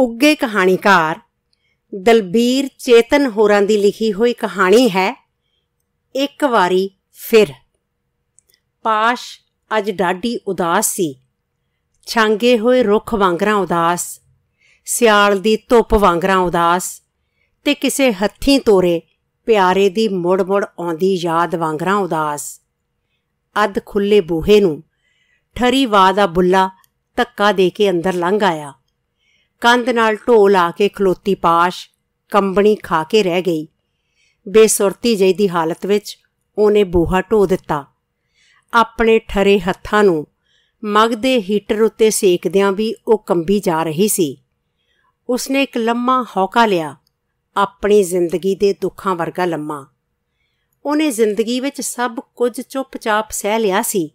ਉੱਗੇ ਕਹਾਣੀਕਾਰ ਦਲਬੀਰ ਚੇਤਨ ਹੋਰਾਂ ਦੀ ਲਿਖੀ ਹੋਈ ਕਹਾਣੀ ਹੈ ਇੱਕ ਵਾਰੀ ਫਿਰ ਪਾਸ਼ ਅੱਜ ਡਾਢੀ ਉਦਾਸ ਸੀ ਛਾਂਗੇ ਹੋਏ ਰੁੱਖ ਵਾਂਗਰਾਂ ਉਦਾਸ ਸਿਆਲ ਦੀ ਧੁੱਪ ਵਾਂਗਰਾਂ ਉਦਾਸ ਤੇ ਕਿਸੇ ਹੱਥੀ ਤੋਰੇ ਪਿਆਰੇ ਦੀ ਮੁੜ-ਮੁੜ ਆਉਂਦੀ ਯਾਦ ਵਾਂਗਰਾਂ ਉਦਾਸ ਅੱਧ ਖੁੱਲੇ ਬੂਹੇ ਨੂੰ ਠਰੀ ਵਾਦਾ ਦਾ ਬੁੱਲਾ ਧੱਕਾ ਦੇ ਕੇ ਅੰਦਰ ਲੰਘ ਆਇਆ ਕੰਧ ਨਾਲ ਢੋਲ ਆ ਕੇ ਖਲੋਤੀ ਪਾਸ਼ ਕੰਬਣੀ ਖਾ ਕੇ ਰਹਿ ਗਈ ਬੇਸੁਰਤੀ ਜਈ ਦੀ ਹਾਲਤ ਵਿੱਚ ਉਹਨੇ ਬੂਹਾ ਢੋ ਦਿੱਤਾ ਆਪਣੇ ਠਰੇ ਹੱਥਾਂ ਨੂੰ ਮਗਦੇ ਹੀਟਰ ਉੱਤੇ ਸੇਕਦਿਆਂ ਵੀ ਉਹ ਕੰਬੀ ਜਾ ਰਹੀ ਸੀ ਉਸਨੇ ਇੱਕ ਲੰਮਾ ਹੌਕਾ ਲਿਆ ਆਪਣੀ ਜ਼ਿੰਦਗੀ ਦੇ ਦੁੱਖਾਂ ਵਰਗਾ ਲੰਮਾ ਉਹਨੇ ਜ਼ਿੰਦਗੀ ਵਿੱਚ ਸਭ ਕੁਝ ਚੁੱਪਚਾਪ ਸਹਿ ਲਿਆ ਸੀ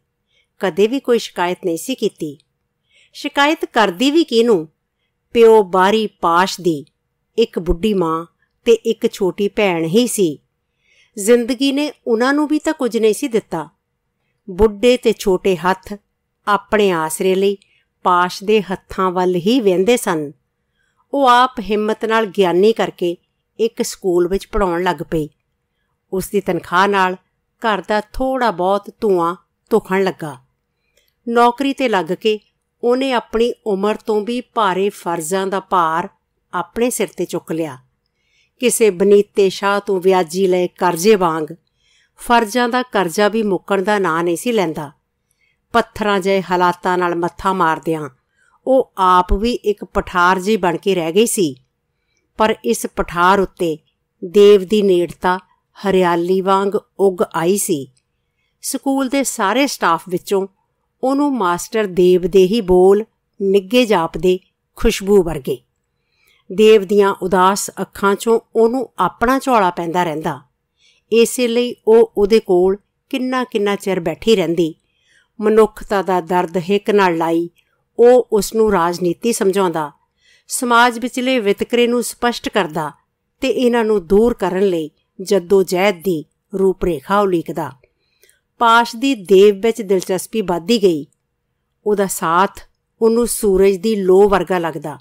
ਕਦੇ ਵੀ ਕੋਈ ਸ਼ਿਕਾਇਤ ਨਹੀਂ ਸੀ ਕੀਤੀ ਸ਼ਿਕਾਇਤ ਕਰਦੀ ਵੀ ਕਿਨੂੰ ਪਿਓ ਬਾਰੀ ਪਾਸ਼ ਦੀ ਇੱਕ ਬੁੱਢੀ ਮਾਂ ਤੇ ਇੱਕ ਛੋਟੀ ਭੈਣ ਹੀ ਸੀ ਜ਼ਿੰਦਗੀ ਨੇ ਉਹਨਾਂ ਨੂੰ ਵੀ ਤਾਂ ਕੁਝ ਨਹੀਂ ਸੀ ਦਿੱਤਾ ਬੁੱਢੇ ਤੇ ਛੋਟੇ ਹੱਥ ਆਪਣੇ ਆਸਰੇ ਲਈ ਪਾਸ਼ ਦੇ ਹੱਥਾਂ ਵੱਲ ਹੀ ਵਹਿੰਦੇ ਸਨ ਉਹ ਆਪ ਹਿੰਮਤ ਨਾਲ ਗਿਆਨੀ ਕਰਕੇ ਇੱਕ ਸਕੂਲ ਵਿੱਚ ਪੜਾਉਣ ਲੱਗ ਪਈ ਉਸ ਦੀ ਤਨਖਾਹ ਨਾਲ ਘਰ ਦਾ ਥੋੜਾ ਬਹੁਤ ਧੂਆਂ ਧੁਖਣ ਲੱਗਾ ਨੌਕਰੀ ਤੇ ਲੱਗ ਕੇ ਉਹਨੇ ਆਪਣੀ ਉਮਰ ਤੋਂ ਵੀ ਭਾਰੇ ਫਰਜ਼ਾਂ ਦਾ ਭਾਰ ਆਪਣੇ ਸਿਰ ਤੇ ਚੁੱਕ ਲਿਆ ਕਿਸੇ ਬਨੀਤੇ ਸ਼ਾਹ ਤੋਂ ਵਿਆਜੀ ਲਏ ਕਰਜ਼ੇ ਵਾਂਗ ਫਰਜ਼ਾਂ ਦਾ ਕਰਜ਼ਾ ਵੀ ਮੁੱਕਣ ਦਾ ਨਾਂ ਨਹੀਂ ਸੀ ਲੈਂਦਾ ਪੱਥਰਾਂ ਜੇ ਹਾਲਾਤਾਂ ਨਾਲ ਮੱਥਾ ਮਾਰਦਿਆਂ ਉਹ ਆਪ ਵੀ ਇੱਕ ਪਠਾਰ ਜੀ ਬਣ ਕੇ ਰਹਿ ਗਈ ਸੀ ਪਰ ਇਸ ਪਠਾਰ ਉੱਤੇ ਦੇਵ ਦੀ ਨੇੜਤਾ ਹਰਿਆਲੀ ਵਾਂਗ ਉੱਗ ਆਈ ਸੀ ਸਕੂਲ ਦੇ ਸਾਰੇ ਸਟਾਫ ਵਿੱਚੋਂ ਉਹਨੂੰ ਮਾਸਟਰ ਦੇਵ ਦੇ ਹੀ ਬੋਲ ਨਿੱਗੇ ਜਾਪਦੇ ਖੁਸ਼ਬੂ ਵਰਗੇ ਦੇਵ ਦੀਆਂ ਉਦਾਸ ਅੱਖਾਂ 'ਚੋਂ ਉਹਨੂੰ ਆਪਣਾ ਝੋਲਾ ਪੈਂਦਾ ਰਹਿੰਦਾ ਇਸੇ ਲਈ ਉਹ ਉਹਦੇ ਕੋਲ ਕਿੰਨਾ ਕਿੰਨਾ ਚਿਰ ਬੈਠੀ ਰਹਿੰਦੀ ਮਨੁੱਖਤਾ ਦਾ ਦਰਦ ਹਿੱਕ ਨਾਲ ਲਾਈ ਉਹ ਉਸ ਨੂੰ ਰਾਜਨੀਤੀ ਸਮਝਾਉਂਦਾ ਸਮਾਜ ਵਿਚਲੇ ਵਿਤਕਰੇ ਨੂੰ ਸਪਸ਼ਟ ਕਰਦਾ ਤੇ ਇਹਨਾਂ ਨੂੰ ਦੂਰ ਕਰਨ ਲਈ ਜਦੋਂ ਜੈਦ ਦੀ ਰੂਪਰੇਖਾ ਉਲੀਕਦਾ ਪਾਸ਼ ਦੀ ਦੇਵ ਵਿੱਚ ਦਿਲਚਸਪੀ ਵਧਦੀ ਗਈ ਉਹਦਾ ਸਾਥ ਉਹਨੂੰ ਸੂਰਜ ਦੀ ਲੋ ਵਰਗਾ ਲੱਗਦਾ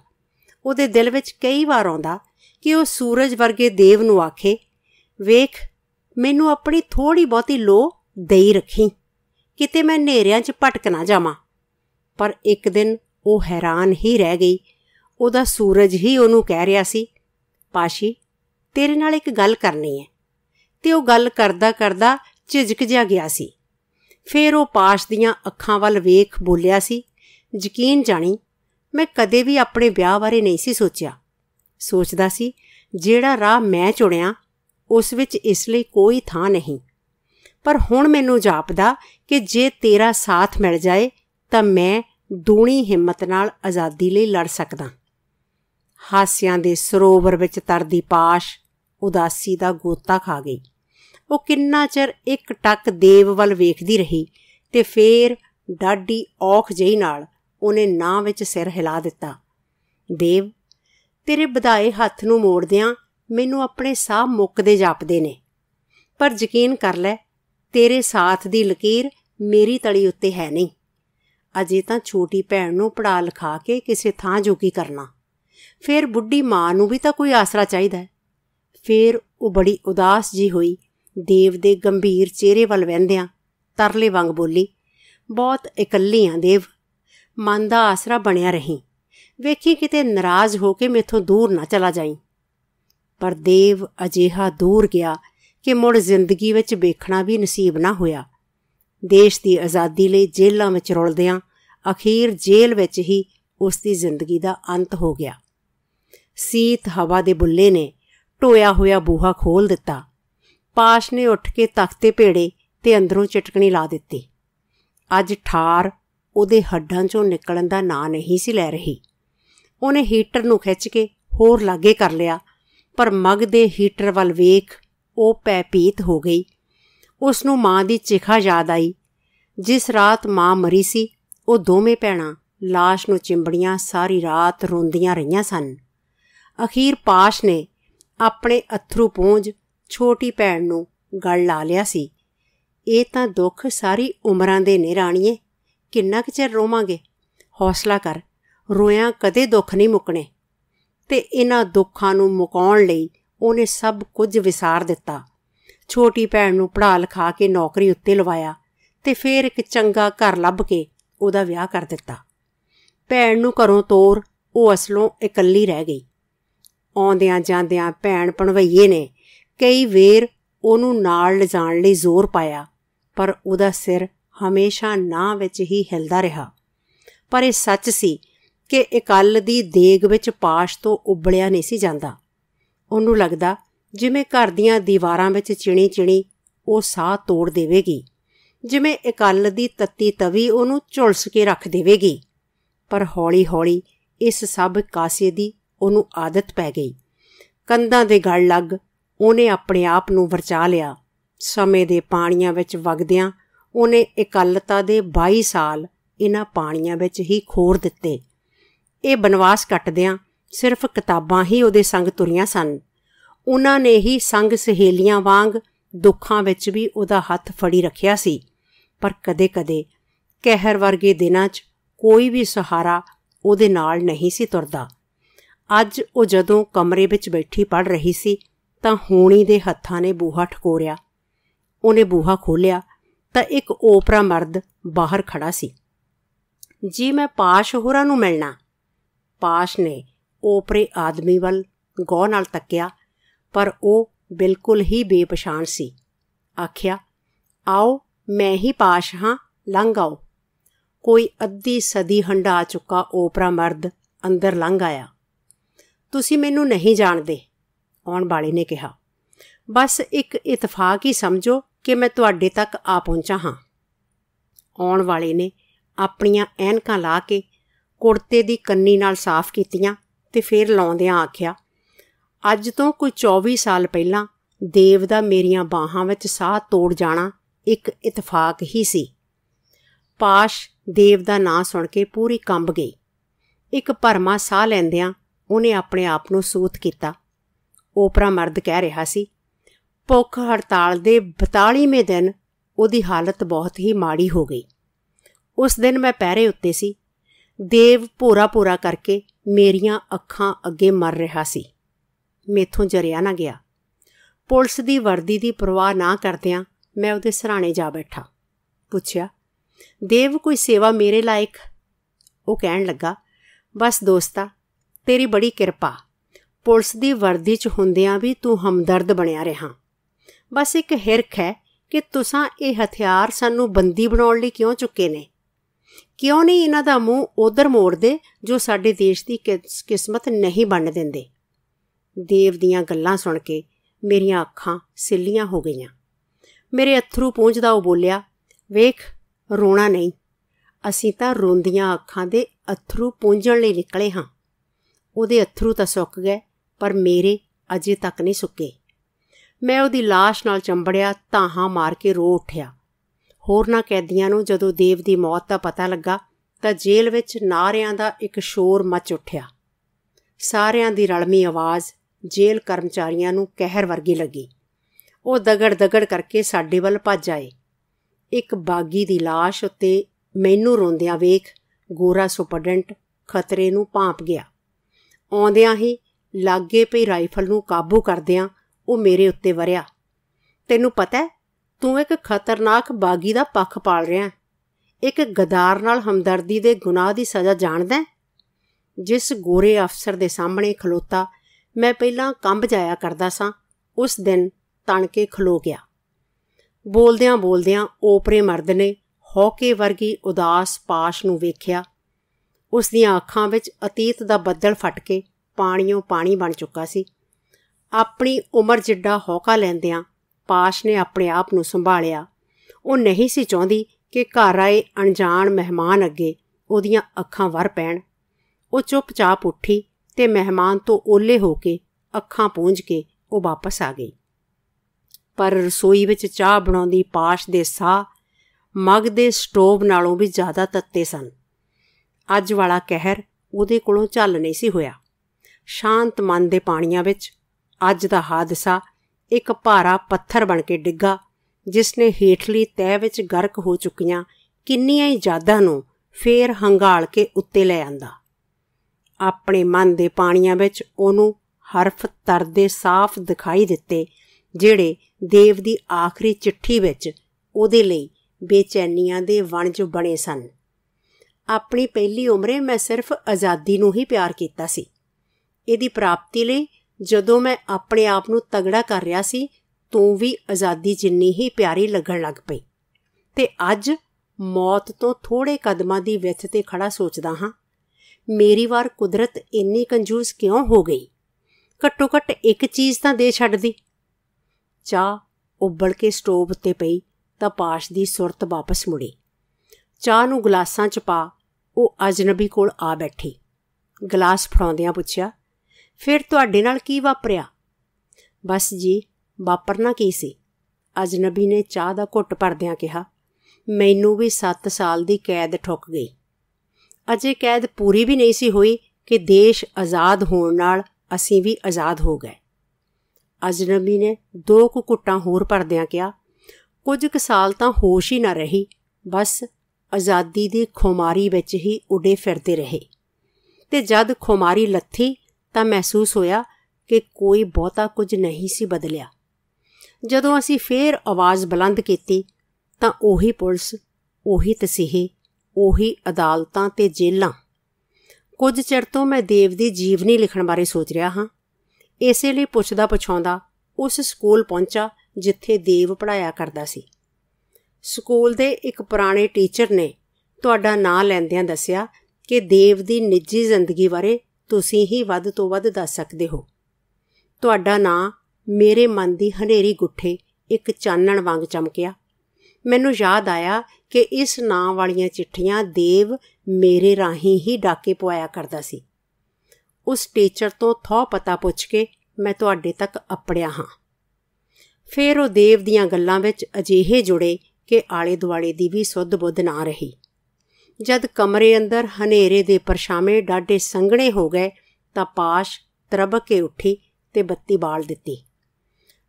ਉਹਦੇ ਦਿਲ ਵਿੱਚ ਕਈ ਵਾਰ ਆਉਂਦਾ ਕਿ ਉਹ ਸੂਰਜ ਵਰਗੇ ਦੇਵ ਨੂੰ ਆਖੇ ਵੇਖ ਮੈਨੂੰ ਆਪਣੀ ਥੋੜੀ ਬਹੁਤੀ ਲੋ ਦੇਈ ਰੱਖੀ ਕਿਤੇ ਮੈਂ ਹਨੇਰਿਆਂ 'ਚ ਭਟਕ ਨਾ ਜਾਵਾਂ ਪਰ ਇੱਕ ਦਿਨ ਉਹ ਹੈਰਾਨ ਹੀ ਰਹਿ ਗਈ ਉਹਦਾ ਸੂਰਜ ਹੀ ਉਹਨੂੰ ਕਹਿ ਰਿਹਾ ਸੀ ਪਾਸ਼ੀ ਤੇਰੇ ਨਾਲ ਇੱਕ ਗੱਲ ਕਰਨੀ ਹੈ ਤੇ ਉਹ ਗੱਲ ਕਰਦਾ ਕਰਦਾ ਝਿਜਕ ਜਿਹਾ ਗਿਆ ਸੀ ਫੇਰ ਉਹ ਪਾਸ਼ ਦੀਆਂ ਅੱਖਾਂ ਵੱਲ ਵੇਖ ਬੋਲਿਆ ਸੀ ਯਕੀਨ ਜਾਣੀ ਮੈਂ ਕਦੇ ਵੀ ਆਪਣੇ ਵਿਆਹ ਬਾਰੇ ਨਹੀਂ ਸੀ ਸੋਚਿਆ ਸੋਚਦਾ ਸੀ ਜਿਹੜਾ ਰਾਹ ਮੈਂ ਚੁਣਿਆ ਉਸ ਵਿੱਚ ਇਸ ਲਈ ਕੋਈ ਥਾਂ ਨਹੀਂ ਪਰ ਹੁਣ ਮੈਨੂੰ ਜਾਪਦਾ ਕਿ ਜੇ ਤੇਰਾ ਸਾਥ ਮਿਲ ਜਾਏ ਤਾਂ ਮੈਂ ਦੂਣੀ ਹਿੰਮਤ ਨਾਲ ਆਜ਼ਾਦੀ ਲਈ ਲੜ ਸਕਦਾ ਹਾਸਿਆਂ ਦੇ ਸਰੋਵਰ ਵਿੱਚ ਤਰਦੀ ਪਾਸ਼ ਉਦਾਸੀ ਦਾ ਗੋਤਾ ਖਾ ਗਈ ਉਹ ਕਿੰਨਾ ਚਿਰ ਇੱਕ ਟੱਕ ਦੇਵ ਵੱਲ ਵੇਖਦੀ ਰਹੀ ਤੇ ਫੇਰ ਡਾਡੀ ਔਖ ਜਈ ਨਾਲ ਉਹਨੇ ਨਾਂ ਵਿੱਚ ਸਿਰ ਹਿਲਾ ਦਿੱਤਾ ਦੇਵ ਤੇਰੇ ਵਧਾਏ ਹੱਥ ਨੂੰ ਮੋੜਦਿਆਂ ਮੈਨੂੰ ਆਪਣੇ ਸਾਹ ਮੁੱਕਦੇ ਜਾਪਦੇ ਨੇ ਪਰ ਯਕੀਨ ਕਰ ਲੈ ਤੇਰੇ ਸਾਥ ਦੀ ਲਕੀਰ ਮੇਰੀ ਤਲੀ ਉੱਤੇ ਹੈ ਨਹੀਂ ਅਜੇ ਤਾਂ ਛੋਟੀ ਭੈਣ ਨੂੰ ਪੜਾ ਲਿਖਾ ਕੇ ਕਿਸੇ ਥਾਂ ਜੋਗੀ ਕਰਨਾ ਫੇਰ ਬੁੱਢੀ ਮਾਂ ਨੂੰ ਵੀ ਤਾਂ ਕੋਈ ਆਸਰਾ ਚਾਹੀਦਾ ਹੈ ਫੇਰ ਉਹ ਬੜੀ ਉਦਾਸ ਜੀ ਹੋਈ ਦੇਵ ਦੇ ਗੰਭੀਰ ਚਿਹਰੇ ਵੱਲ ਵਹਿੰਦਿਆਂ ਤਰਲੇ ਵਾਂਗ ਬੋਲੀ ਬਹੁਤ ਇਕੱਲੀ ਆ ਦੇਵ ਮਨ ਦਾ ਆਸਰਾ ਬਣਿਆ ਰਹੀ ਵੇਖੀ ਕਿਤੇ ਨਾਰਾਜ਼ ਹੋ ਕੇ ਮੇਥੋਂ ਦੂਰ ਨਾ ਚਲਾ ਜਾਈ ਪਰ ਦੇਵ ਅਜੇਹਾ ਦੂਰ ਗਿਆ ਕਿ ਮੁੜ ਜ਼ਿੰਦਗੀ ਵਿੱਚ ਵੇਖਣਾ ਵੀ ਨਸੀਬ ਨਾ ਹੋਇਆ ਦੇਸ਼ ਦੀ ਆਜ਼ਾਦੀ ਲਈ ਜੇਲ੍ਹਾਂ ਵਿੱਚ ਰੁਲਦਿਆਂ ਅਖੀਰ ਜੇਲ੍ਹ ਵਿੱਚ ਹੀ ਉਸ ਦੀ ਜ਼ਿੰਦਗੀ ਦਾ ਅੰਤ ਹੋ ਗਿਆ ਸੀਤ ਹਵਾ ਦੇ ਬੁੱਲੇ ਨੇ ਟੋਇਆ ਹੋਇਆ ਬੂਹਾ ਖੋਲ ਦਿੱਤਾ ਪਾਸ਼ ਨੇ ਉੱਠ ਕੇ ਤਖਤੇ ਭੇੜੇ ਤੇ ਅੰਦਰੋਂ ਚਟਕਣੀ ਲਾ ਦਿੱਤੀ ਅੱਜ ਠਾਰ ਉਹਦੇ ਹੱਡਾਂ 'ਚੋਂ ਨਿਕਲਣ ਦਾ ਨਾਂ ਨਹੀਂ ਸੀ ਲੈ ਰਹੀ ਉਹਨੇ ਹੀਟਰ ਨੂੰ ਖਿੱਚ ਕੇ ਹੋਰ ਲਾਗੇ ਕਰ ਲਿਆ ਪਰ ਮਗ ਦੇ ਹੀਟਰ ਵੱਲ ਵੇਖ ਉਹ ਪੈਪੀਤ ਹੋ ਗਈ ਉਸ ਨੂੰ ਮਾਂ ਦੀ ਚਿਖਾ ਯਾਦ ਆਈ ਜਿਸ ਰਾਤ ਮਾਂ ਮਰੀ ਸੀ ਉਹ ਦੋਵੇਂ ਭੈਣਾਂ লাশ ਨੂੰ ਚਿੰਬੜੀਆਂ ਸਾਰੀ ਰਾਤ ਰੋਂਦੀਆਂ ਰਹੀਆਂ ਸਨ ਅਖੀਰ ਪਾਸ਼ ਨੇ ਆਪਣੇ ਅਥਰੂ ਪੂੰਝ ਛੋਟੀ ਭੈਣ ਨੂੰ ਗਲ ਲਾ ਲਿਆ ਸੀ ਇਹ ਤਾਂ ਦੁੱਖ ਸਾਰੀ ਉਮਰਾਂ ਦੇ ਨੇ ਰਾਣੀਏ ਕਿੰਨਾ ਕੁ ਚਿਰ ਰੋਵਾਂਗੇ ਹੌਸਲਾ ਕਰ ਰੋਇਆ ਕਦੇ ਦੁੱਖ ਨਹੀਂ ਮੁੱਕਣੇ ਤੇ ਇਹਨਾਂ ਦੁੱਖਾਂ ਨੂੰ ਮੁਕਾਉਣ ਲਈ ਉਹਨੇ ਸਭ ਕੁਝ ਵਿਸਾਰ ਦਿੱਤਾ ਛੋਟੀ ਭੈਣ ਨੂੰ ਪੜਾ ਲਿਖਾ ਕੇ ਨੌਕਰੀ ਉੱਤੇ ਲਵਾਇਆ ਤੇ ਫੇਰ ਇੱਕ ਚੰਗਾ ਘਰ ਲੱਭ ਕੇ ਉਹਦਾ ਵਿਆਹ ਕਰ ਦਿੱਤਾ ਭੈਣ ਨੂੰ ਘਰੋਂ ਤੋਰ ਉਹ ਅਸਲੋਂ ਇਕੱਲੀ ਰਹਿ ਗਈ ਆਉਂਦਿਆਂ ਜਾਂਦਿਆਂ ਭੈਣ ਪਣਵਈਏ ਨੇ ਕਈ ਵੇਰ ਉਹਨੂੰ ਨਾਲ ਲਿਜਾਣ ਲਈ ਜ਼ੋਰ ਪਾਇਆ ਪਰ ਉਹਦਾ ਸਿਰ ਹਮੇਸ਼ਾ ਨਾ ਵਿੱਚ ਹੀ ਹਿਲਦਾ ਰਿਹਾ ਪਰ ਇਹ ਸੱਚ ਸੀ ਕਿ ਇਕੱਲ ਦੀ ਦੇਗ ਵਿੱਚ ਪਾਸ਼ ਤੋਂ ਉਬਲਿਆ ਨਹੀਂ ਸੀ ਜਾਂਦਾ ਉਹਨੂੰ ਲੱਗਦਾ ਜਿਵੇਂ ਘਰ ਦੀਆਂ ਦੀਵਾਰਾਂ ਵਿੱਚ ਚਿਣੀ ਚਿਣੀ ਉਹ ਸਾਹ ਤੋੜ ਦੇਵੇਗੀ ਜਿਵੇਂ ਇਕੱਲ ਦੀ ਤੱਤੀ ਤਵੀ ਉਹਨੂੰ ਝੁਲਸ ਕੇ ਰੱਖ ਦੇਵੇਗੀ ਪਰ ਹੌਲੀ-ਹੌਲੀ ਇਸ ਸਭ ਕਾਸੇ ਦੀ ਉਹਨੂੰ ਆਦਤ ਪੈ ਗਈ ਕੰਧਾਂ ਦੇ ਗੜ ਲੱਗ ਉਹਨੇ ਆਪਣੇ ਆਪ ਨੂੰ ਵਰਚਾ ਲਿਆ ਸਮੇਂ ਦੇ ਪਾਣੀਆਂ ਵਿੱਚ ਵਗਦਿਆਂ ਉਹਨੇ ਇਕੱਲਤਾ ਦੇ 22 ਸਾਲ ਇਹਨਾਂ ਪਾਣੀਆਂ ਵਿੱਚ ਹੀ ਖੋਰ ਦਿੱਤੇ ਇਹ ਬਨਵਾਸ ਕੱਟਦਿਆਂ ਸਿਰਫ ਕਿਤਾਬਾਂ ਹੀ ਉਹਦੇ ਸੰਗ ਤੁਰੀਆਂ ਸਨ ਉਹਨਾਂ ਨੇ ਹੀ ਸੰਗ ਸਹੇਲੀਆਂ ਵਾਂਗ ਦੁੱਖਾਂ ਵਿੱਚ ਵੀ ਉਹਦਾ ਹੱਥ ਫੜੀ ਰੱਖਿਆ ਸੀ ਪਰ ਕਦੇ-ਕਦੇ ਕਹਿਰ ਵਰਗੇ ਦਿਨਾਂ 'ਚ ਕੋਈ ਵੀ ਸਹਾਰਾ ਉਹਦੇ ਨਾਲ ਨਹੀਂ ਸੀ ਤੁਰਦਾ ਅੱਜ ਉਹ ਜਦੋਂ ਕਮਰੇ ਵਿੱਚ ਬੈਠੀ ਪੜ ਰਹੀ ਸੀ ਤਾਂ ਹੋਣੀ ਦੇ ਹੱਥਾਂ ਨੇ ਬੂਹਾ ਠਕੋਰਿਆ ਉਹਨੇ ਬੂਹਾ ਖੋਲਿਆ ਤਾਂ ਇੱਕ ਓਪਰਾ ਮਰਦ ਬਾਹਰ ਖੜਾ ਸੀ ਜੀ ਮੈਂ ਪਾਸ਼ ਹੋਰਾਂ ਨੂੰ ਮਿਲਣਾ ਪਾਸ਼ ਨੇ ਓਪਰੇ ਆਦਮੀ ਵੱਲ ਗੋਹ ਨਾਲ ਤੱਕਿਆ ਪਰ ਉਹ ਬਿਲਕੁਲ ਹੀ ਬੇਪਛਾਣ ਸੀ ਆਖਿਆ ਆਓ ਮੈਂ ਹੀ ਪਾਸ਼ ਹਾਂ ਲੰਘ ਆਓ ਕੋਈ ਅੱਧੀ ਸਦੀ ਹੰਡਾ ਚੁੱਕਾ ਓਪਰਾ ਮਰਦ ਅੰਦਰ ਲੰਘ ਆਇਆ ਤੁਸੀਂ ਮੈਨੂੰ ਨਹੀਂ ਜਾਣਦੇ ਆਉਣ ਵਾਲੇ ਨੇ ਕਿਹਾ ਬਸ ਇੱਕ ਇਤਫਾਕ ਹੀ ਸਮਝੋ ਕਿ ਮੈਂ ਤੁਹਾਡੇ ਤੱਕ ਆ ਪਹੁੰਚਾ ਹਾਂ ਆਉਣ ਵਾਲੇ ਨੇ ਆਪਣੀਆਂ ਐਨਕਾਂ ਲਾ ਕੇ ਕੁੜਤੇ ਦੀ ਕੰਨੀ ਨਾਲ ਸਾਫ਼ ਕੀਤੀਆਂ ਤੇ ਫਿਰ ਲਾਉਂਦਿਆਂ ਆਖਿਆ ਅੱਜ ਤੋਂ ਕੋਈ 24 ਸਾਲ ਪਹਿਲਾਂ ਦੇਵ ਦਾ ਮੇਰੀਆਂ ਬਾਹਾਂ ਵਿੱਚ ਸਾਹ ਤੋੜ ਜਾਣਾ ਇੱਕ ਇਤਫਾਕ ਹੀ ਸੀ ਪਾਸ਼ ਦੇਵ ਦਾ ਨਾਂ ਸੁਣ ਕੇ ਪੂਰੀ ਕੰਬ ਗਈ ਇੱਕ ਭਰਮਾ ਸਾਹ ਲੈਂਦਿਆਂ ਉਹਨੇ ਆਪਣੇ ਆਪ ਨੂੰ ਸੂਤ ਕੀਤਾ ਓਪਰਾ ਮਰਦ ਕਹਿ ਰਿਹਾ ਸੀ ਭੁੱਖ ਹੜਤਾਲ ਦੇ 42ਵੇਂ ਦਿਨ ਉਹਦੀ ਹਾਲਤ ਬਹੁਤ ਹੀ ਮਾੜੀ ਹੋ ਗਈ ਉਸ ਦਿਨ ਮੈਂ ਪਹਿਰੇ ਉੱਤੇ ਸੀ ਦੇਵ ਪੂਰਾ ਪੂਰਾ ਕਰਕੇ ਮੇਰੀਆਂ ਅੱਖਾਂ ਅੱਗੇ ਮਰ ਰਿਹਾ ਸੀ ਮੇਥੋਂ ਜਰਿਆ ਨਾ ਗਿਆ ਪੁਲਿਸ ਦੀ ਵਰਦੀ ਦੀ ਪਰਵਾਹ ਨਾ ਕਰਦਿਆਂ ਮੈਂ ਉਹਦੇ ਸਰਾਣੇ ਜਾ ਬੈਠਾ ਪੁੱਛਿਆ ਦੇਵ ਕੋਈ ਸੇਵਾ ਮੇਰੇ ਲਾਇਕ ਉਹ ਕਹਿਣ ਲੱਗਾ ਬਸ ਦੋਸਤਾ ਤੇਰੀ ਬੜੀ ਕਿਰਪਾ ਪੁਲਿਸ ਦੀ ਵਰਦੀ 'ਚ ਹੁੰਦਿਆਂ ਵੀ ਤੂੰ ਹਮਦਰਦ ਬਣਿਆ ਰਿਹਾ ਬਸ ਇੱਕ ਹਿਰਖ ਹੈ ਕਿ ਤੁਸੀਂ ਇਹ ਹਥਿਆਰ ਸਾਨੂੰ ਬੰਦੀ ਬਣਾਉਣ ਲਈ ਕਿਉਂ ਚੁੱਕੇ ਨੇ ਕਿਉਂ ਨਹੀਂ ਇਹਨਾਂ ਦਾ ਮੂੰਹ ਉਧਰ ਮੋੜਦੇ ਜੋ ਸਾਡੇ ਦੇਸ਼ ਦੀ ਕਿਸਮਤ ਨਹੀਂ ਬਣ ਦਿੰਦੇ ਦੇਵ ਦੀਆਂ ਗੱਲਾਂ ਸੁਣ ਕੇ ਮੇਰੀਆਂ ਅੱਖਾਂ ਸਿੱਲੀਆਂ ਹੋ ਗਈਆਂ ਮੇਰੇ ਅਥਰੂ ਪੂੰਝਦਾ ਉਹ ਬੋਲਿਆ ਵੇਖ ਰੋਣਾ ਨਹੀਂ ਅਸੀਂ ਤਾਂ ਰੋਂਦੀਆਂ ਅੱਖਾਂ ਦੇ ਅਥਰੂ ਪੂੰਝਣ ਲਈ ਨਿਕਲੇ ਹਾਂ ਉਹਦੇ ਅਥਰੂ ਤਾਂ ਸੁੱਕ ਗਏ ਪਰ ਮੇਰੇ ਅਜੇ ਤੱਕ ਨਹੀਂ ਸੁੱਕੇ ਮੈਂ ਉਹਦੀ লাশ ਨਾਲ ਚੰਬੜਿਆ ਤਾਹਾਂ ਮਾਰ ਕੇ ਰੋ ਉੱਠਿਆ ਹੋਰ ਨਾ ਕੈਦੀਆਂ ਨੂੰ ਜਦੋਂ ਦੇਵ ਦੀ ਮੌਤ ਦਾ ਪਤਾ ਲੱਗਾ ਤਾਂ ਜੇਲ੍ਹ ਵਿੱਚ ਨਾਰਿਆਂ ਦਾ ਇੱਕ ਸ਼ੋਰ ਮਚ ਉੱਠਿਆ ਸਾਰਿਆਂ ਦੀ ਰਲਮੀ ਆਵਾਜ਼ ਜੇਲ੍ਹ ਕਰਮਚਾਰੀਆਂ ਨੂੰ ਕਹਿਰ ਵਰਗੀ ਲੱਗੀ ਉਹ ਦਗੜ ਦਗੜ ਕਰਕੇ ਸਾਡੇ ਵੱਲ ਭੱਜ ਆਏ ਇੱਕ ਬਾਗੀ ਦੀ লাশ ਉੱਤੇ ਮੈਨੂੰ ਰੋਂਦਿਆਂ ਵੇਖ ਗੋਰਾ ਸੁਪਰਡੈਂਟ ਖਤਰੇ ਨੂੰ ਭਾਂਪ ਗਿਆ ਆਉਂਦਿਆਂ ਹੀ ਲਾਗੇ ਪਈ ਰਾਈਫਲ ਨੂੰ ਕਾਬੂ ਕਰਦਿਆਂ ਉਹ ਮੇਰੇ ਉੱਤੇ ਵਰਿਆ ਤੈਨੂੰ ਪਤਾ ਤੂੰ ਇੱਕ ਖਤਰਨਾਕ ਬਾਗੀ ਦਾ ਪੱਖ ਪਾਲ ਰਿਹਾ ਇੱਕ ਗਦਾਰ ਨਾਲ ਹਮਦਰਦੀ ਦੇ ਗੁਨਾਹ ਦੀ ਸਜ਼ਾ ਜਾਣਦਾ ਜਿਸ ਗੋਰੇ ਅਫਸਰ ਦੇ ਸਾਹਮਣੇ ਖਲੋਤਾ ਮੈਂ ਪਹਿਲਾਂ ਕੰਬ ਜਾਇਆ ਕਰਦਾ ਸਾਂ ਉਸ ਦਿਨ ਤਣ ਕੇ ਖਲੋ ਗਿਆ ਬੋਲਦਿਆਂ ਬੋਲਦਿਆਂ ਓਪਰੇ ਮਰਦ ਨੇ ਹੌਕੇ ਵਰਗੀ ਉਦਾਸ ਪਾਸ਼ ਨੂੰ ਵੇਖਿਆ ਉਸ ਦੀਆਂ ਅੱਖਾਂ ਵਿੱਚ ਅਤੀਤ ਦਾ ਬੱਦਲ ਫਟ ਕੇ ਪਾਣੀਓ ਪਾਣੀ ਬਣ ਚੁੱਕਾ ਸੀ ਆਪਣੀ ਉਮਰ ਜਿੱਡਾ ਹੌਕਾ ਲੈਂਦਿਆਂ ਪਾਸ਼ ਨੇ ਆਪਣੇ ਆਪ ਨੂੰ ਸੰਭਾਲਿਆ ਉਹ ਨਹੀਂ ਸੀ ਚਾਹੁੰਦੀ ਕਿ ਘਰ ਆਏ ਅਣਜਾਣ ਮਹਿਮਾਨ ਅੱਗੇ ਉਹਦੀਆਂ ਅੱਖਾਂ ਵਰ ਪੈਣ ਉਹ ਚੁੱਪਚਾਪ ਉੱਠੀ ਤੇ ਮਹਿਮਾਨ ਤੋਂ ਓਲੇ ਹੋ ਕੇ ਅੱਖਾਂ ਪੂੰਝ ਕੇ ਉਹ ਵਾਪਸ ਆ ਗਈ ਪਰ ਰਸੋਈ ਵਿੱਚ ਚਾਹ ਬਣਾਉਂਦੀ ਪਾਸ਼ ਦੇ ਸਾਹ ਮਗ ਦੇ ਸਟੋਵ ਨਾਲੋਂ ਵੀ ਜ਼ਿਆਦਾ ਤੱਤੇ ਸਨ ਅੱਜ ਵਾਲਾ ਕਹਿਰ ਉਹਦੇ ਕੋਲੋਂ ਚੱਲ ਨਹੀਂ ਸੀ ਹੋਇਆ ਸ਼ਾਂਤ ਮਨ ਦੇ ਪਾਣੀਆਂ ਵਿੱਚ ਅੱਜ ਦਾ ਹਾਦਸਾ ਇੱਕ ਭਾਰਾ ਪੱਥਰ ਬਣ ਕੇ ਡਿੱਗਾ ਜਿਸ ਨੇ ਹੇਠਲੀ ਤਹਿ ਵਿੱਚ ਗਰਕ ਹੋ ਚੁੱਕੀਆਂ ਕਿੰਨੀਆਂ ਹੀ ਜਾਦਾਂ ਨੂੰ ਫੇਰ ਹੰਗਾਲ ਕੇ ਉੱਤੇ ਲੈ ਆਂਦਾ ਆਪਣੇ ਮਨ ਦੇ ਪਾਣੀਆਂ ਵਿੱਚ ਉਹਨੂੰ ਹਰਫ ਤਰਦੇ ਸਾਫ਼ ਦਿਖਾਈ ਦਿੱਤੇ ਜਿਹੜੇ ਦੇਵ ਦੀ ਆਖਰੀ ਚਿੱਠੀ ਵਿੱਚ ਉਹਦੇ ਲਈ ਬੇਚੈਨੀਆਂ ਦੇ ਵਣਜ ਬਣੇ ਸਨ ਆਪਣੀ ਪਹਿਲੀ ਉਮਰੇ ਮੈਂ ਸਿਰਫ ਆਜ਼ਾਦੀ ਨੂੰ ਹੀ ਪਿਆਰ ਕੀਤਾ ਸੀ ਇਹਦੀ ਪ੍ਰਾਪਤੀ ਲਈ ਜਦੋਂ ਮੈਂ ਆਪਣੇ ਆਪ ਨੂੰ ਤਗੜਾ ਕਰ ਰਿਹਾ ਸੀ ਤੂੰ ਵੀ ਆਜ਼ਾਦੀ ਜਿੰਨੀ ਹੀ ਪਿਆਰੀ ਲੱਗਣ ਲੱਗ ਪਈ ਤੇ ਅੱਜ ਮੌਤ ਤੋਂ ਥੋੜੇ ਕਦਮਾਂ ਦੀ ਵਿੱਥ ਤੇ ਖੜਾ ਸੋਚਦਾ ਹਾਂ ਮੇਰੀ ਵਾਰ ਕੁਦਰਤ ਇੰਨੀ ਕੰਜੂਸ ਕਿਉਂ ਹੋ ਗਈ ਘੱਟੋ ਘੱਟ ਇੱਕ ਚੀਜ਼ ਤਾਂ ਦੇ ਛੱਡਦੀ ਚਾਹ ਉਬਲ ਕੇ ਸਟੋਵ ਉੱਤੇ ਪਈ ਤਾਂ ਪਾਸ਼ ਦੀ ਸੁਰਤ ਵਾਪਸ ਮੁੜੀ ਚਾਹ ਨੂੰ ਗਲਾਸਾਂ 'ਚ ਪਾ ਉਹ ਅਜਨਬੀ ਕੋਲ ਆ ਬੈਠੀ ਗਲਾਸ ਫੜਾਉਂਦਿਆਂ ਪੁੱਛਿਆ ਫਿਰ ਤੁਹਾਡੇ ਨਾਲ ਕੀ ਵਾਪਰਿਆ ਬਸ ਜੀ ਵਾਪਰਨਾ ਕੀ ਸੀ ਅਜਨਬੀ ਨੇ ਚਾਹ ਦਾ ਘੁੱਟ ਭਰਦਿਆਂ ਕਿਹਾ ਮੈਨੂੰ ਵੀ 7 ਸਾਲ ਦੀ ਕੈਦ ਠੁੱਕ ਗਈ ਅਜੇ ਕੈਦ ਪੂਰੀ ਵੀ ਨਹੀਂ ਸੀ ਹੋਈ ਕਿ ਦੇਸ਼ ਆਜ਼ਾਦ ਹੋਣ ਨਾਲ ਅਸੀਂ ਵੀ ਆਜ਼ਾਦ ਹੋ ਗਏ ਅਜਨਬੀ ਨੇ ਦੋ ਕੁ ਕੁੱਟਾਂ ਹੋਰ ਭਰਦਿਆਂ ਕਿਹਾ ਕੁਝ ਕੁ ਸਾਲ ਤਾਂ ਹੋਸ਼ ਹੀ ਨਾ ਰਹੀ ਬਸ ਆਜ਼ਾਦੀ ਦੀ ਖੁਮਾਰੀ ਵਿੱਚ ਹੀ ਉਡੇ ਫਿਰਦੇ ਰਹੇ ਤੇ ਜਦ ਖੁਮਾਰੀ ਲੱਥੀ ਤਾਂ ਮਹਿਸੂਸ ਹੋਇਆ ਕਿ ਕੋਈ ਬਹੁਤਾ ਕੁਝ ਨਹੀਂ ਸੀ ਬਦਲਿਆ ਜਦੋਂ ਅਸੀਂ ਫੇਰ ਆਵਾਜ਼ ਬੁਲੰਦ ਕੀਤੀ ਤਾਂ ਉਹੀ ਪੁਲਿਸ ਉਹੀ ਤਸੀਹੇ ਉਹੀ ਅਦਾਲਤਾਂ ਤੇ ਜੇਲਾਂ ਕੁਝ ਚਿਰ ਤੋਂ ਮੈਂ ਦੇਵ ਦੀ ਜੀਵਨੀ ਲਿਖਣ ਬਾਰੇ ਸੋਚ ਰਿਹਾ ਹਾਂ ਇਸੇ ਲਈ ਪੁੱਛਦਾ ਪੁਛਾਉਂਦਾ ਉਸ ਸਕੂਲ ਪਹੁੰਚਾ ਜਿੱਥੇ ਦੇਵ ਪੜਾਇਆ ਕਰਦਾ ਸੀ ਸਕੂਲ ਦੇ ਇੱਕ ਪੁਰਾਣੇ ਟੀਚਰ ਨੇ ਤੁਹਾਡਾ ਨਾਂ ਲੈਂਦਿਆਂ ਦੱਸਿਆ ਕਿ ਦੇਵ ਦੀ ਨਿੱਜੀ ਜ਼ਿੰਦਗੀ ਬਾਰੇ ਤੁਸੀਂ ਹੀ ਵੱਧ ਤੋਂ ਵੱਧ ਦੱਸ ਸਕਦੇ ਹੋ ਤੁਹਾਡਾ ਨਾਂ ਮੇਰੇ ਮਨ ਦੀ ਹਨੇਰੀ ਗੁੱਠੇ ਇੱਕ ਚਾਨਣ ਵਾਂਗ ਚਮਕਿਆ ਮੈਨੂੰ ਯਾਦ ਆਇਆ ਕਿ ਇਸ ਨਾਂ ਵਾਲੀਆਂ ਚਿੱਠੀਆਂ ਦੇਵ ਮੇਰੇ ਰਾਹੀਂ ਹੀ ਡਾਕੇ ਪਵਾਇਆ ਕਰਦਾ ਸੀ ਉਸ ਟੀਚਰ ਤੋਂ ਥੋ ਪਤਾ ਪੁੱਛ ਕੇ ਮੈਂ ਤੁਹਾਡੇ ਤੱਕ ਅਪੜਿਆ ਹਾਂ ਫਿਰ ਉਹ ਦੇਵ ਦੀਆਂ ਗੱਲਾਂ ਵਿੱਚ ਅਜਿਹੇ ਜੁੜੇ ਕਿ ਆਲੇ ਦੁਆਲੇ ਦੀ ਵੀ ਸੁੱਧ ਬੁੱਧ ਨਾ ਰਹੀ ਜਦ ਕਮਰੇ ਅੰਦਰ ਹਨੇਰੇ ਦੇ ਪਰਛਾਵੇਂ ਡਾਡੇ ਸੰਘਣੇ ਹੋ ਗਏ ਤਾਂ ਪਾਸ਼ ਤਰਬਕੇ ਕੇ ਉੱਠੀ ਤੇ ਬੱਤੀ ਬਾਲ ਦਿੱਤੀ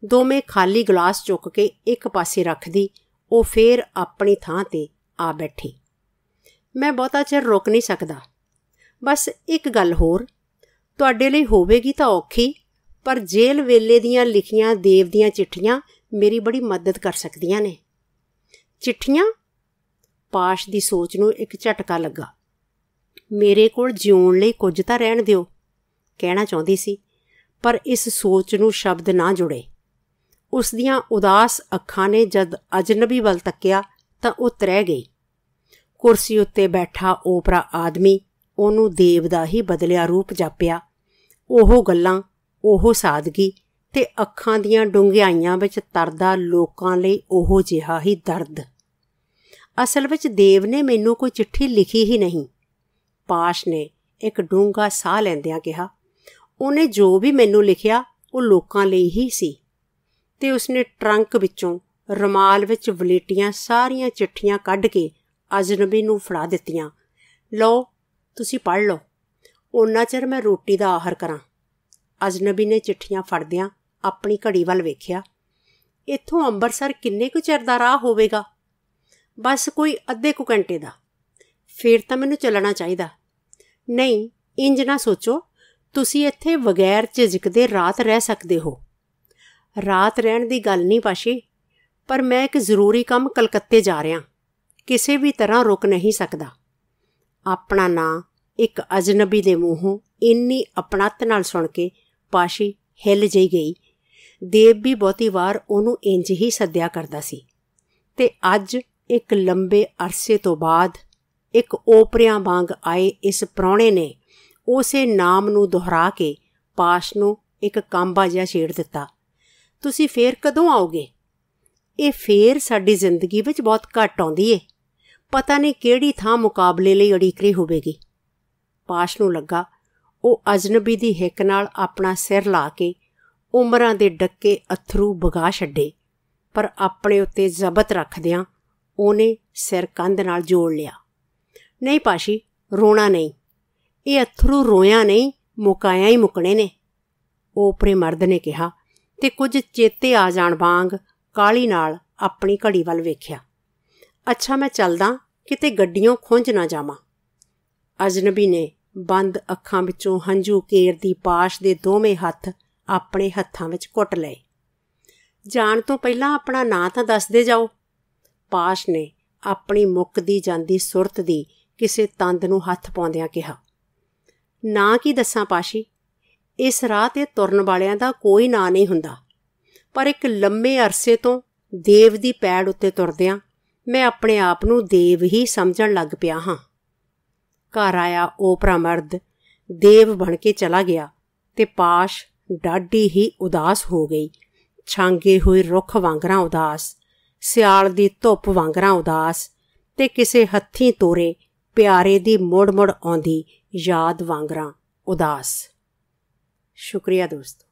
ਦੋਵੇਂ ਖਾਲੀ ਗਲਾਸ ਚੁੱਕ ਕੇ ਇੱਕ ਪਾਸੇ ਰੱਖਦੀ ਉਹ ਫੇਰ ਆਪਣੀ ਥਾਂ ਤੇ ਆ ਬੈਠੀ ਮੈਂ ਬਹੁਤਾ ਚਿਰ ਰੁਕ ਨਹੀਂ ਸਕਦਾ ਬਸ ਇੱਕ ਗੱਲ ਹੋਰ ਤੁਹਾਡੇ ਲਈ ਹੋਵੇਗੀ ਤਾਂ ਔਖੀ ਪਰ ਜੇਲ੍ਹ ਵੇਲੇ ਦੀਆਂ ਲਿਖੀਆਂ ਦੇਵ ਦੀਆਂ ਚਿੱਠੀਆਂ ਮੇਰੀ ਬੜੀ ਮਦਦ ਕਰ ਸਕਦੀਆਂ ਨੇ ਚਿੱਠੀਆਂ ਪਾਸ਼ ਦੀ ਸੋਚ ਨੂੰ ਇੱਕ ਝਟਕਾ ਲੱਗਾ ਮੇਰੇ ਕੋਲ ਜਿਉਣ ਲਈ ਕੁਝ ਤਾਂ ਰਹਿਣ ਦਿਓ ਕਹਿਣਾ ਚਾਹੁੰਦੀ ਸੀ ਪਰ ਇਸ ਸੋਚ ਨੂੰ ਸ਼ਬਦ ਨਾ ਜੁੜੇ ਉਸ ਦੀਆਂ ਉਦਾਸ ਅੱਖਾਂ ਨੇ ਜਦ ਅਜਨਬੀ ਵੱਲ ਤੱਕਿਆ ਤਾਂ ਉਹ ਤਰਹਿ ਗਈ ਕੁਰਸੀ ਉੱਤੇ ਬੈਠਾ ਓਪਰਾ ਆਦਮੀ ਉਹਨੂੰ ਦੇਵ ਦਾ ਹੀ ਬਦਲਿਆ ਰੂਪ ਜਾਪਿਆ ਉਹ ਗੱਲਾਂ ਉਹ ਸਾਦਗੀ ਤੇ ਅੱਖਾਂ ਦੀਆਂ ਡੁੰਗਿਆਈਆਂ ਵਿੱਚ ਤਰਦਾ ਲੋਕਾਂ ਲਈ ਉਹੋ ਜਿਹਾ ਹੀ ਦਰਦ ਅਸਲ ਵਿੱਚ ਦੇਵ ਨੇ ਮੈਨੂੰ ਕੋਈ ਚਿੱਠੀ ਲਿਖੀ ਹੀ ਨਹੀਂ ਪਾਸ਼ ਨੇ ਇੱਕ ਡੂੰਘਾ ਸਾਹ ਲੈਂਦਿਆਂ ਕਿਹਾ ਉਹਨੇ ਜੋ ਵੀ ਮੈਨੂੰ ਲਿਖਿਆ ਉਹ ਲੋਕਾਂ ਲਈ ਹੀ ਸੀ ਤੇ ਉਸਨੇ ਟਰੰਕ ਵਿੱਚੋਂ ਰਮਾਲ ਵਿੱਚ ਵਲੇਟੀਆਂ ਸਾਰੀਆਂ ਚਿੱਠੀਆਂ ਕੱਢ ਕੇ ਅਜਨਬੀ ਨੂੰ ਫੜਾ ਦਿੱਤੀਆਂ ਲਓ ਤੁਸੀਂ ਪੜ੍ਹ ਲਓ ਉਹਨਾਂ ਚਿਰ ਮੈਂ ਰੋਟੀ ਦਾ ਆਹਰ ਕਰਾਂ ਅਜਨਬੀ ਨੇ ਚਿੱਠੀਆਂ ਫੜਦਿਆਂ ਆਪਣੀ ਘੜੀ ਵੱਲ ਵੇਖਿਆ ਇੱਥੋਂ ਅੰਮ੍ਰਿਤਸਰ ਕਿੰਨੇ ਕੁ ਚਿਰ ਦਾ ਰਾਹ ਹੋਵੇਗਾ ਬਸ ਕੋਈ ਅੱਧੇ ਕੁ ਘੰਟੇ ਦਾ ਫਿਰ ਤਾਂ ਮੈਨੂੰ ਚੱਲਣਾ ਚਾਹੀਦਾ ਨਹੀਂ ਇੰਜ ਨਾ ਸੋਚੋ ਤੁਸੀਂ ਇੱਥੇ ਬਗੈਰ ਝਿਜਕ ਦੇ ਰਾਤ ਰਹਿ ਸਕਦੇ ਹੋ ਰਾਤ ਰਹਿਣ ਦੀ ਗੱਲ ਨਹੀਂ ਪਾਸ਼ੀ ਪਰ ਮੈਂ ਇੱਕ ਜ਼ਰੂਰੀ ਕੰਮ ਕਲਕੱਤੇ ਜਾ ਰਿਹਾ ਕਿਸੇ ਵੀ ਤਰ੍ਹਾਂ ਰੁਕ ਨਹੀਂ ਸਕਦਾ ਆਪਣਾ ਨਾਂ ਇੱਕ ਅਜਨਬੀ ਦੇ ਮੂੰਹੋਂ ਇੰਨੀ ਆਪਣਤ ਨਾਲ ਸੁਣ ਕੇ ਪਾਸ਼ੀ ਹਿੱਲ ਜਈ ਗਈ ਦੇਵ ਵੀ ਬਹੁਤੀ ਵਾਰ ਉਹਨੂੰ ਇੰਜ ਹੀ ਸੱਦਿਆ ਕਰਦਾ ਸੀ ਤੇ ਅੱਜ ਇੱਕ ਲੰਬੇ ਅਰਸੇ ਤੋਂ ਬਾਅਦ ਇੱਕ ਓਪਰਿਆਂ ਵਾਂਗ ਆਏ ਇਸ ਪ੍ਰਾਣੇ ਨੇ ਉਸੇ ਨਾਮ ਨੂੰ ਦੁਹਰਾ ਕੇ ਪਾਸ਼ ਨੂੰ ਇੱਕ ਕਾਂਬਾ ਜਿਹਾ ਛੇੜ ਦਿੱਤਾ ਤੁਸੀਂ ਫੇਰ ਕਦੋਂ ਆਓਗੇ ਇਹ ਫੇਰ ਸਾਡੀ ਜ਼ਿੰਦਗੀ ਵਿੱਚ ਬਹੁਤ ਘੱਟ ਆਉਂਦੀ ਏ ਪਤਾ ਨਹੀਂ ਕਿਹੜੀ ਥਾਂ ਮੁਕਾਬਲੇ ਲਈ ਰਹੀ ਹੋਵੇਗੀ ਪਾਸ਼ ਨੂੰ ਲੱਗਾ ਉਹ ਅਜਨਬੀ ਦੀ ਹਿੱਕ ਨਾਲ ਆਪਣਾ ਸਿਰ ਲਾ ਕੇ ਉਮਰਾਂ ਦੇ ਡੱਕੇ ਅਥਰੂ ਬਗਾ ਛੱਡੇ ਪਰ ਆਪਣੇ ਉੱਤੇ ਜ਼ਬਤ ਰੱਖਦਿਆਂ ਉਹਨੇ ਸਿਰ ਕੰਧ ਨਾਲ ਜੋੜ ਲਿਆ ਨਹੀਂ ਪਾਸ਼ੀ ਰੋਣਾ ਨਹੀਂ ਇਹ ਅਥਰੂ ਰੋਇਆ ਨਹੀਂ ਮੁਕਾਇਆ ਹੀ ਮੁਕਣੇ ਨੇ ਉਹ ਉਪਰੇ ਮਰਦ ਨੇ ਕਿਹਾ ਤੇ ਕੁਝ ਚੇਤੇ ਆ ਜਾਣ ਵਾਂਗ ਕਾਲੀ ਨਾਲ ਆਪਣੀ ਘੜੀ ਵੱਲ ਵੇਖਿਆ ਅੱਛਾ ਮੈਂ ਚੱਲਦਾ ਕਿਤੇ ਗੱਡੀਆਂ ਖੁੰਝ ਨਾ ਜਾਵਾਂ ਅਜਨਬੀ ਨੇ ਬੰਦ ਅੱਖਾਂ ਵਿੱਚੋਂ ਹੰਝੂ ਕੇਰ ਦੀ ਪਾਸ਼ ਦੇ ਦੋਵੇਂ ਹੱਥ ਆਪਣੇ ਹੱਥਾਂ ਵਿੱਚ ਘੁੱਟ ਲਏ ਜਾਣ ਤੋਂ ਪਹਿਲਾਂ ਆਪਣਾ ਨਾਂ ਤਾਂ ਦੱਸਦੇ ਜਾਓ ਪਾਸ਼ ਨੇ ਆਪਣੀ ਮੁੱਕਦੀ ਜਾਂਦੀ ਸੁਰਤ ਦੀ ਕਿਸੇ ਤੰਦ ਨੂੰ ਹੱਥ ਪਾਉਂਦਿਆਂ ਕਿਹਾ ਨਾ ਕੀ ਦੱਸਾਂ ਪਾਸ਼ੀ ਇਸ ਰਾਹ ਤੇ ਤੁਰਨ ਵਾਲਿਆਂ ਦਾ ਕੋਈ ਨਾਂ ਨਹੀਂ ਹੁੰਦਾ ਪਰ ਇੱਕ ਲੰਮੇ ਅਰਸੇ ਤੋਂ ਦੇਵ ਦੀ ਪੈੜ ਉੱਤੇ ਤੁਰਦਿਆਂ ਮੈਂ ਆਪਣੇ ਆਪ ਨੂੰ ਦੇਵ ਹੀ ਸਮਝਣ ਲੱਗ ਪਿਆ ਹਾਂ ਘਰ ਆਇਆ ਉਹ ਪ੍ਰਮਰਦ ਦੇਵ ਬਣ ਕੇ ਚਲਾ ਗਿਆ ਤੇ ਪਾਸ਼ ਡਾਢੀ ਹੀ ਉਦਾਸ ਹੋ ਗਈ ਛਾਂਗੇ ਹੋਏ ਰੁੱਖ ਵਾਂਗਰਾ ਉਦਾਸ ਸਿਆਲ ਦੀ ਧੁੱਪ ਵਾਂਗਰਾ ਉਦਾਸ ਤੇ ਕਿਸੇ ਹੱਥੀ ਤੋਰੇ ਪਿਆਰੇ ਦੀ ਮੋੜ-ਮੋੜ ਆਉਂਦੀ ਯਾਦ ਵਾਂਗਰਾ ਉਦਾਸ ਸ਼ੁਕਰੀਆ ਦੋਸਤ